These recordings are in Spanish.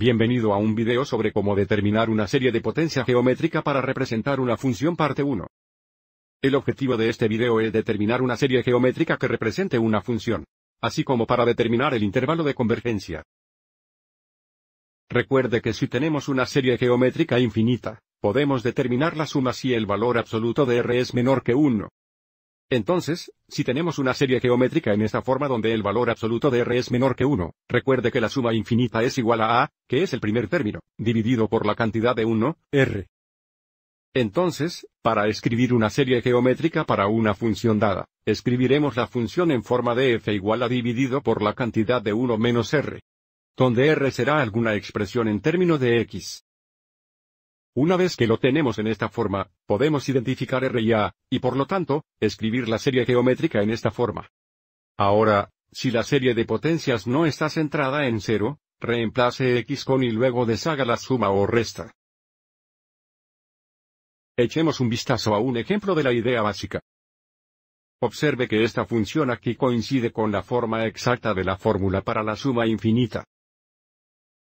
Bienvenido a un video sobre cómo determinar una serie de potencia geométrica para representar una función parte 1. El objetivo de este video es determinar una serie geométrica que represente una función, así como para determinar el intervalo de convergencia. Recuerde que si tenemos una serie geométrica infinita, podemos determinar la suma si el valor absoluto de R es menor que 1. Entonces, si tenemos una serie geométrica en esta forma donde el valor absoluto de R es menor que 1, recuerde que la suma infinita es igual a A, que es el primer término, dividido por la cantidad de 1, R. Entonces, para escribir una serie geométrica para una función dada, escribiremos la función en forma de f igual a dividido por la cantidad de 1 menos r, donde r será alguna expresión en término de x. Una vez que lo tenemos en esta forma, podemos identificar R y A, y por lo tanto, escribir la serie geométrica en esta forma. Ahora, si la serie de potencias no está centrada en cero, reemplace X con y luego deshaga la suma o resta. Echemos un vistazo a un ejemplo de la idea básica. Observe que esta función aquí coincide con la forma exacta de la fórmula para la suma infinita.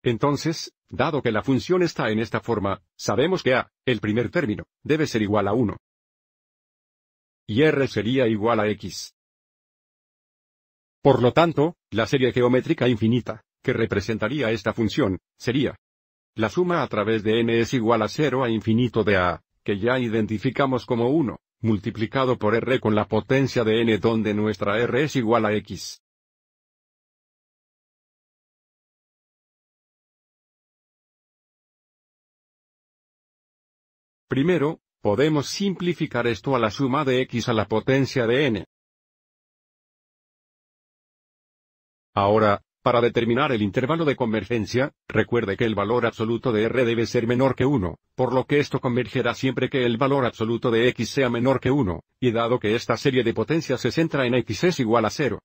Entonces, dado que la función está en esta forma, sabemos que a, el primer término, debe ser igual a 1. Y r sería igual a x. Por lo tanto, la serie geométrica infinita, que representaría esta función, sería la suma a través de n es igual a 0 a infinito de a, que ya identificamos como 1, multiplicado por r con la potencia de n donde nuestra r es igual a x. Primero, podemos simplificar esto a la suma de x a la potencia de n. Ahora, para determinar el intervalo de convergencia, recuerde que el valor absoluto de R debe ser menor que 1, por lo que esto convergerá siempre que el valor absoluto de X sea menor que 1, y dado que esta serie de potencias se centra en X es igual a 0.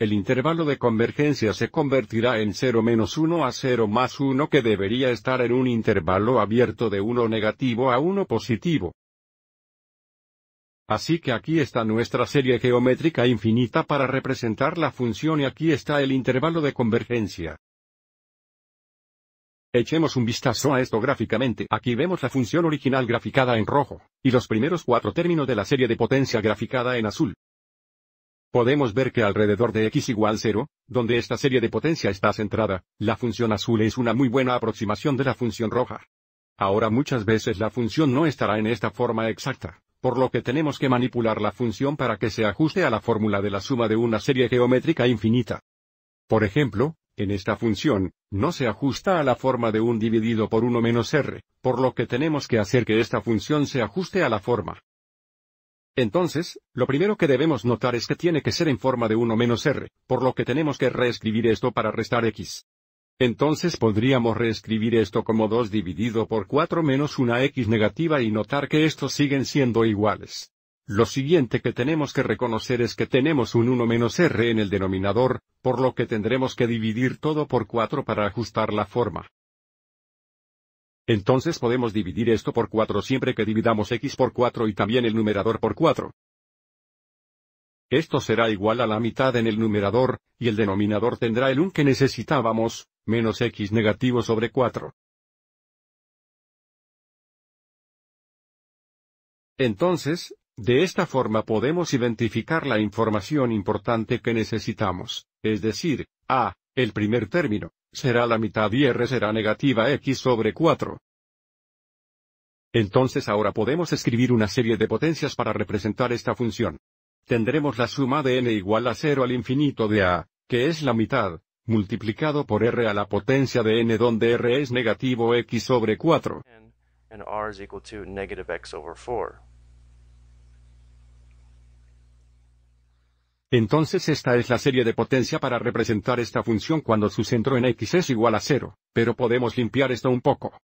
El intervalo de convergencia se convertirá en 0 menos 1 a 0 más 1 que debería estar en un intervalo abierto de 1 negativo a 1 positivo. Así que aquí está nuestra serie geométrica infinita para representar la función y aquí está el intervalo de convergencia. Echemos un vistazo a esto gráficamente. Aquí vemos la función original graficada en rojo, y los primeros cuatro términos de la serie de potencia graficada en azul podemos ver que alrededor de x igual 0, donde esta serie de potencia está centrada, la función azul es una muy buena aproximación de la función roja. Ahora muchas veces la función no estará en esta forma exacta, por lo que tenemos que manipular la función para que se ajuste a la fórmula de la suma de una serie geométrica infinita. Por ejemplo, en esta función, no se ajusta a la forma de 1 dividido por 1 menos r, por lo que tenemos que hacer que esta función se ajuste a la forma entonces, lo primero que debemos notar es que tiene que ser en forma de 1 menos r, por lo que tenemos que reescribir esto para restar x. Entonces podríamos reescribir esto como 2 dividido por 4 menos una x negativa y notar que estos siguen siendo iguales. Lo siguiente que tenemos que reconocer es que tenemos un 1 menos r en el denominador, por lo que tendremos que dividir todo por 4 para ajustar la forma. Entonces podemos dividir esto por 4 siempre que dividamos x por 4 y también el numerador por 4. Esto será igual a la mitad en el numerador, y el denominador tendrá el 1 que necesitábamos, menos x negativo sobre 4. Entonces, de esta forma podemos identificar la información importante que necesitamos, es decir, a, el primer término, será la mitad y R será negativa X sobre 4. Entonces ahora podemos escribir una serie de potencias para representar esta función. Tendremos la suma de n igual a 0 al infinito de a, que es la mitad, multiplicado por r a la potencia de n donde r es negativo x sobre 4. Entonces esta es la serie de potencia para representar esta función cuando su centro en x es igual a 0, pero podemos limpiar esto un poco.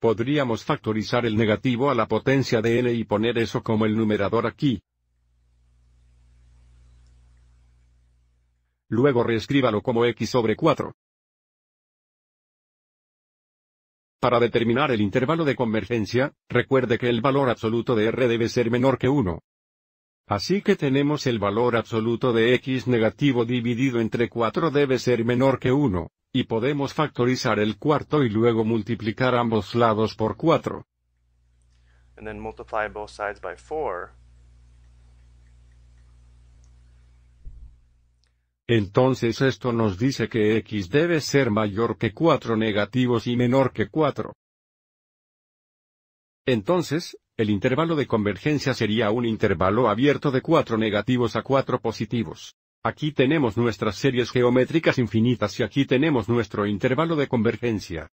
Podríamos factorizar el negativo a la potencia de n y poner eso como el numerador aquí. Luego reescríbalo como x sobre 4. Para determinar el intervalo de convergencia, recuerde que el valor absoluto de R debe ser menor que 1, Así que tenemos el valor absoluto de x negativo dividido entre 4 debe ser menor que 1, y podemos factorizar el cuarto y luego multiplicar ambos lados por 4. Entonces esto nos dice que x debe ser mayor que 4 negativos y menor que 4. Entonces, el intervalo de convergencia sería un intervalo abierto de cuatro negativos a cuatro positivos. Aquí tenemos nuestras series geométricas infinitas y aquí tenemos nuestro intervalo de convergencia.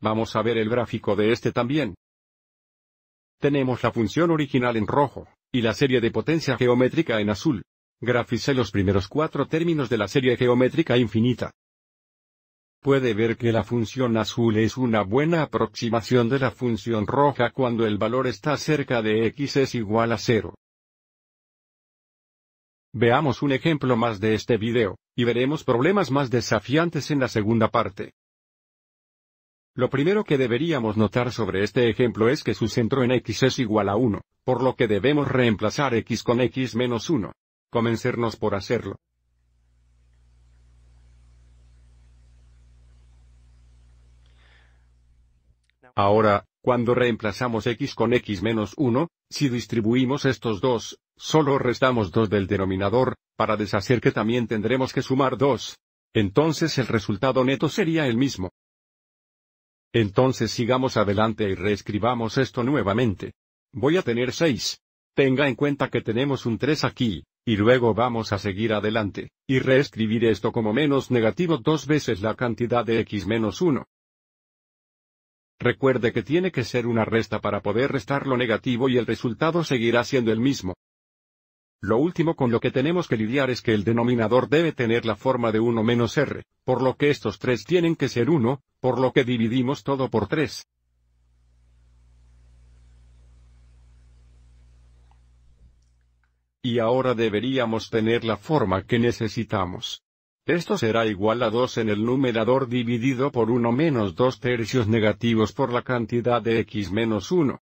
Vamos a ver el gráfico de este también. Tenemos la función original en rojo, y la serie de potencia geométrica en azul. Graficé los primeros cuatro términos de la serie geométrica infinita puede ver que la función azul es una buena aproximación de la función roja cuando el valor está cerca de x es igual a 0. Veamos un ejemplo más de este video, y veremos problemas más desafiantes en la segunda parte. Lo primero que deberíamos notar sobre este ejemplo es que su centro en x es igual a 1, por lo que debemos reemplazar x con x menos 1. Comencernos por hacerlo, Ahora, cuando reemplazamos x con x menos 1, si distribuimos estos dos, solo restamos 2 del denominador, para deshacer que también tendremos que sumar 2. Entonces el resultado neto sería el mismo. Entonces sigamos adelante y reescribamos esto nuevamente. Voy a tener 6. Tenga en cuenta que tenemos un 3 aquí, y luego vamos a seguir adelante, y reescribir esto como menos negativo dos veces la cantidad de x menos 1. Recuerde que tiene que ser una resta para poder restar lo negativo y el resultado seguirá siendo el mismo. Lo último con lo que tenemos que lidiar es que el denominador debe tener la forma de 1 menos r, por lo que estos tres tienen que ser 1, por lo que dividimos todo por 3. Y ahora deberíamos tener la forma que necesitamos. Esto será igual a 2 en el numerador dividido por 1 menos 2 tercios negativos por la cantidad de x menos 1.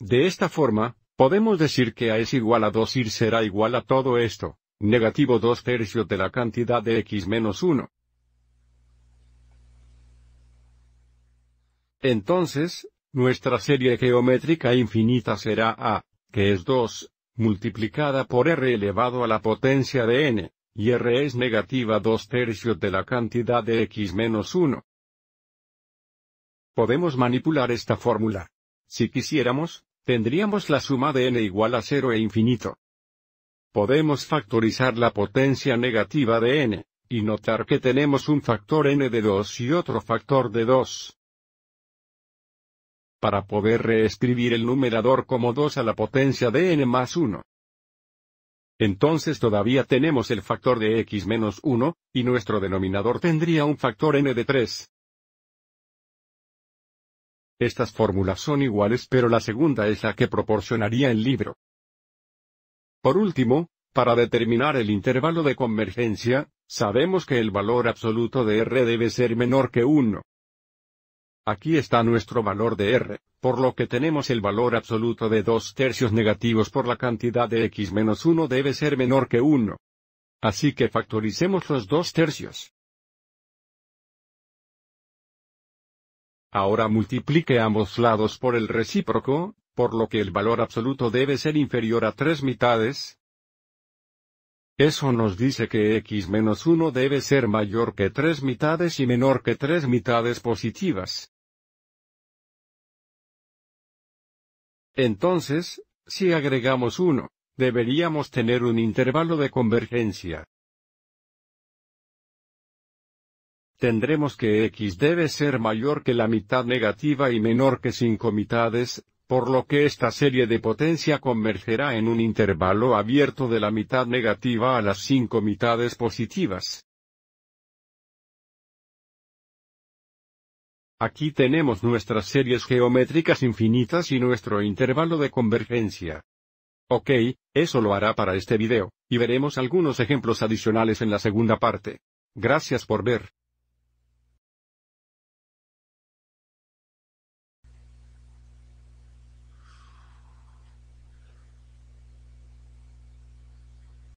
De esta forma, podemos decir que a es igual a 2 y será igual a todo esto, negativo 2 tercios de la cantidad de x menos 1. Entonces, nuestra serie geométrica infinita será a que es 2, multiplicada por r elevado a la potencia de n, y r es negativa 2 tercios de la cantidad de x menos 1. Podemos manipular esta fórmula. Si quisiéramos, tendríamos la suma de n igual a 0 e infinito. Podemos factorizar la potencia negativa de n, y notar que tenemos un factor n de 2 y otro factor de 2 para poder reescribir el numerador como 2 a la potencia de n más 1. Entonces todavía tenemos el factor de x menos 1, y nuestro denominador tendría un factor n de 3. Estas fórmulas son iguales pero la segunda es la que proporcionaría el libro. Por último, para determinar el intervalo de convergencia, sabemos que el valor absoluto de R debe ser menor que 1. Aquí está nuestro valor de R, por lo que tenemos el valor absoluto de 2 tercios negativos por la cantidad de x menos 1 debe ser menor que 1. Así que factoricemos los 2 tercios. Ahora multiplique ambos lados por el recíproco, por lo que el valor absoluto debe ser inferior a 3 mitades, eso nos dice que x menos 1 debe ser mayor que 3 mitades y menor que 3 mitades positivas. Entonces, si agregamos 1, deberíamos tener un intervalo de convergencia. Tendremos que x debe ser mayor que la mitad negativa y menor que 5 mitades, por lo que esta serie de potencia convergerá en un intervalo abierto de la mitad negativa a las cinco mitades positivas. Aquí tenemos nuestras series geométricas infinitas y nuestro intervalo de convergencia. Ok, eso lo hará para este video, y veremos algunos ejemplos adicionales en la segunda parte. Gracias por ver.